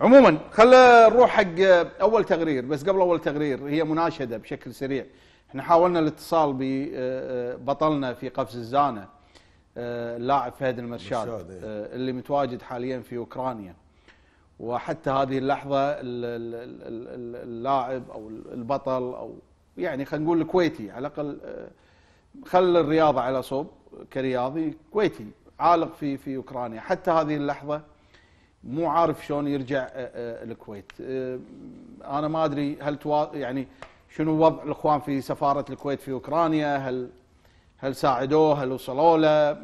عموما خل نروح حق اول تقرير بس قبل اول تقرير هي مناشده بشكل سريع احنا حاولنا الاتصال ببطلنا آه، في قفز الزانه آه، اللاعب فهد المرشاد إيه. آه، اللي متواجد حاليا في اوكرانيا وحتى هذه اللحظه اللاعب او البطل او يعني خلينا نقول الكويتي على الاقل خل الرياضه على صوب كرياضي كويتي عالق في في اوكرانيا حتى هذه اللحظه مو عارف شلون يرجع آه، آه، الكويت آه، انا ما ادري هل توا يعني شنو وضع الاخوان في سفاره الكويت في اوكرانيا هل هل ساعدوه هل وصلوا له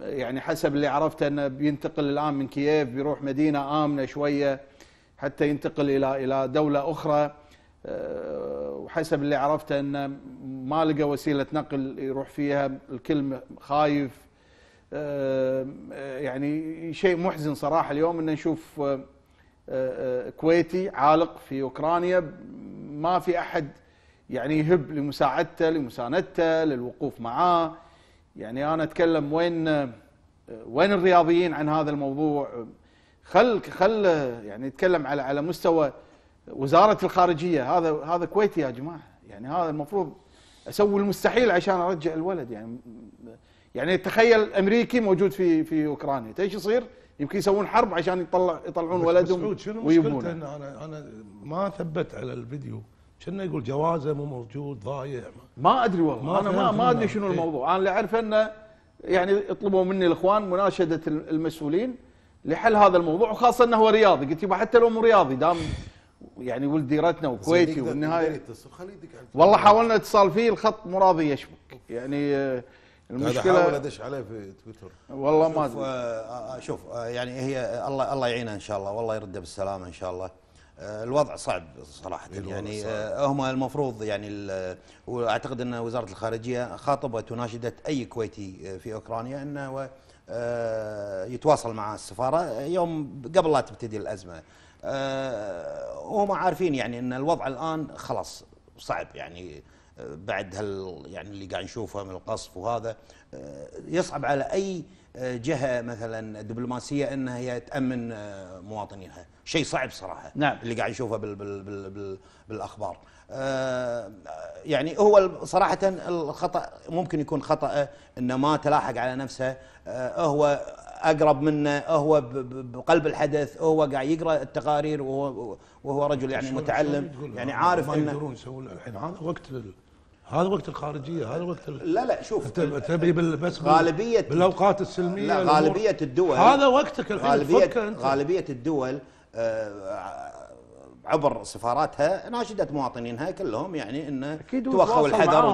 يعني حسب اللي عرفته انه بينتقل الان من كييف بيروح مدينه امنه شويه حتى ينتقل الى الى دوله اخرى وحسب اللي عرفته انه ما لقى وسيله نقل يروح فيها الكل خايف آه، يعني شيء محزن صراحه اليوم ان نشوف آه، آه، كويتي عالق في اوكرانيا ما في احد يعني يهب لمساعدته لمساندته للوقوف معاه يعني انا اتكلم وين وين الرياضيين عن هذا الموضوع خل خل يعني نتكلم على على مستوى وزاره الخارجيه هذا هذا كويتي يا جماعه يعني هذا المفروض اسوي المستحيل عشان ارجع الولد يعني يعني تخيل امريكي موجود في في اوكرانيا ايش يصير؟ يمكن يسوون حرب عشان يطلع يطلعون ولدهم شنو مشكلته انا انا ما ثبت على الفيديو شنو يقول جوازه مو موجود ضايع ما ادري والله ما انا ما, ما ادري شنو إيه. الموضوع انا اللي اعرفه انه يعني يطلبوا مني الاخوان مناشده المسؤولين لحل هذا الموضوع وخاصه انه هو رياضي قلت يبا حتى لو مو رياضي دام يعني ولد ديرتنا وكويتي والنهايه والله حاولنا اتصال فيه الخط مو راضي يشبك يعني آه، المشكله هذا حاول ادش عليه في تويتر والله ما ادري آه، آه، آه، شوف يعني هي الله الله يعينه ان شاء الله والله يرده بالسلامه ان شاء الله الوضع صعب صراحه يعني هم المفروض يعني واعتقد ان وزاره الخارجيه خاطبت وناشدت اي كويتي في اوكرانيا انه يتواصل مع السفاره يوم قبل لا تبتدي الازمه وهم عارفين يعني ان الوضع الان خلاص صعب يعني بعد هال يعني اللي قاعد نشوفه من القصف وهذا آه، يصعب على اي آه، جهه مثلا دبلوماسيه انها هي تامن آه، مواطنيها، شيء صعب صراحه نعم. اللي قاعد نشوفه بال بال بال بال بالاخبار. يعني هو صراحه الخطا ممكن يكون خطا انه ما تلاحق على نفسه هو اقرب منه هو بقلب الحدث هو قاعد يقرا التقارير وهو, وهو رجل يعني متعلم يعني عارف انه ما يقدرون يسوون الحين هذا وقت هذا وقت الخارجيه هذا وقت ال... لا لا شوف تبي بس غالبيه بالاوقات السلميه لا غالبيه الدول هذا وقتك الحين غالبيه انت. غالبيه الدول آه، عبر سفاراتها ناشدت مواطنينها كلهم يعني انه توخوا الحذر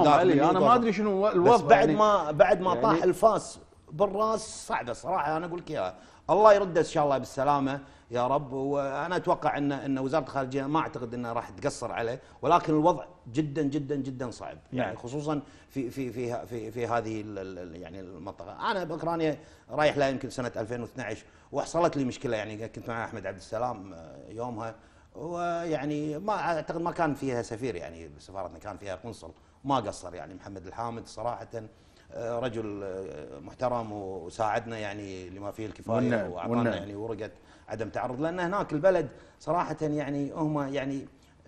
انا ما ادري شنو الوضع بس بعد يعني ما بعد ما يعني طاح الفاس بالراس صعبه صراحه انا اقول لك اياها الله يرده ان شاء الله بالسلامه يا رب وانا اتوقع ان ان وزاره الخارجيه ما اعتقد انها راح تقصر عليه ولكن الوضع جدا جدا جدا صعب يعني يعني خصوصا في في في في, في هذه يعني المنطقه انا باوكرانيا رايح لها يمكن سنه 2012 وحصلت لي مشكله يعني كنت مع احمد عبد السلام آه، يومها ويعني ما اعتقد ما كان فيها سفير يعني سفارتنا كان فيها قنصل ما قصر يعني محمد الحامد صراحه رجل آه، محترم وساعدنا يعني لما فيه الكفايه واعطانا يعني ورقه عدم تعرض لان هناك البلد صراحه يعني هم يعني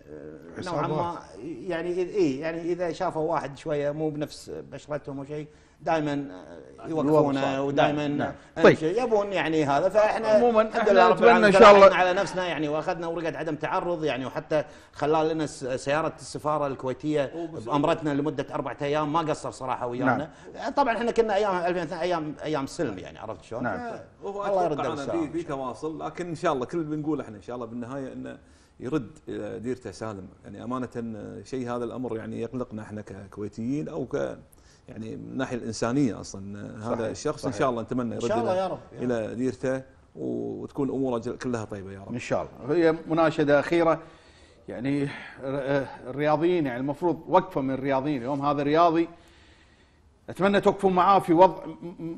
آه، نوعا ما يعني اي يعني اذا شافوا واحد شويه مو بنفس بشرتهم او شيء دائما آه، يوقفونه ودائما نعم. نعم. طيب. يبون يعني هذا فاحنا عموما نتمنى ان شاء الله على نفسنا يعني واخذنا ورقه عدم تعرض يعني وحتى خلال لنا سياره السفاره الكويتيه إيه؟ بامرتنا لمده اربعة ايام ما قصر صراحه ويانا نعم. طبعا احنا كنا ايام ايام ايام سلم يعني عرفت شلون؟ نعم. آه، الله يرد أنا في, في تواصل لكن ان شاء الله كل بنقول احنا ان شاء الله بالنهايه انه يرد ديرته سالم يعني امانه شيء هذا الامر يعني يقلقنا احنا ككويتيين او ك يعني من الناحيه الانسانيه اصلا هذا صحيح الشخص صحيح ان شاء الله نتمنى يرد ان شاء الله يا رب الى ديرته وتكون اموره كلها طيبه يا رب ان شاء الله هي مناشده اخيره يعني الرياضيين يعني المفروض وقفه من الرياضيين اليوم هذا الرياضي اتمنى توقفون معاه في وضع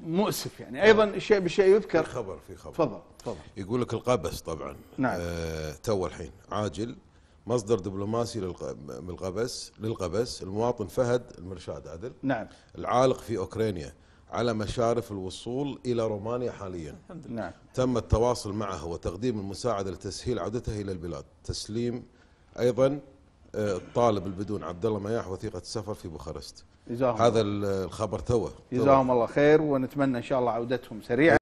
مؤسف يعني ايضا نعم. الشيء بالشيء يذكر في خبر في خبر تفضل تفضل يقول لك القبس طبعا نعم آه تو الحين عاجل مصدر دبلوماسي للقبس للقبس المواطن فهد المرشاد عدل نعم العالق في اوكرانيا على مشارف الوصول الى رومانيا حاليا الحمد لله نعم. تم التواصل معه وتقديم المساعده لتسهيل عودته الى البلاد تسليم ايضا آه، الطالب البدون عبد الله مياح وثيقه السفر في بوخارست هذا الخبر توه جزاهم الله خير ونتمنى ان شاء الله عودتهم سريعه